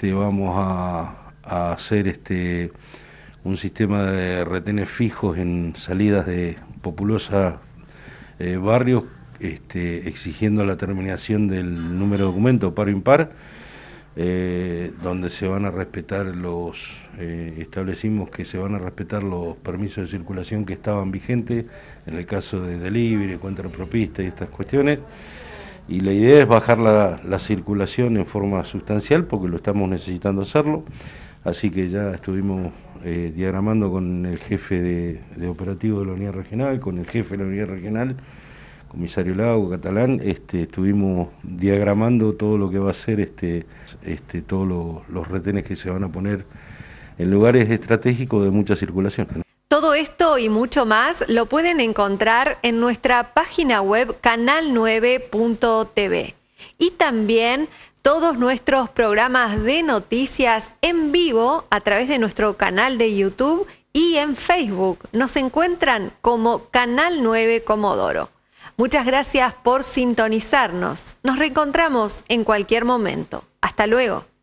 Este, vamos a, hacer este, un sistema de retenes fijos en salidas de populosa eh, barrios, este, exigiendo la terminación del número de documento par impar, eh, donde se van a respetar los, eh, establecimos que se van a respetar los permisos de circulación que estaban vigentes, en el caso de delivery, contrapropista propista y estas cuestiones y la idea es bajar la, circulación en forma sustancial porque lo estamos necesitando hacerlo. Así que ya estuvimos eh, diagramando con el jefe de, operativo de la unidad regional, con el jefe de la unidad regional, comisario Lago, catalán, este, estuvimos diagramando todo lo que va a ser este, este, todos los retenes que se van a poner en lugares estratégicos de mucha circulación. Todo esto y mucho más lo pueden encontrar en nuestra página web canal9.tv y también todos nuestros programas de noticias en vivo a través de nuestro canal de YouTube y en Facebook. Nos encuentran como Canal 9 Comodoro. Muchas gracias por sintonizarnos. Nos reencontramos en cualquier momento. Hasta luego.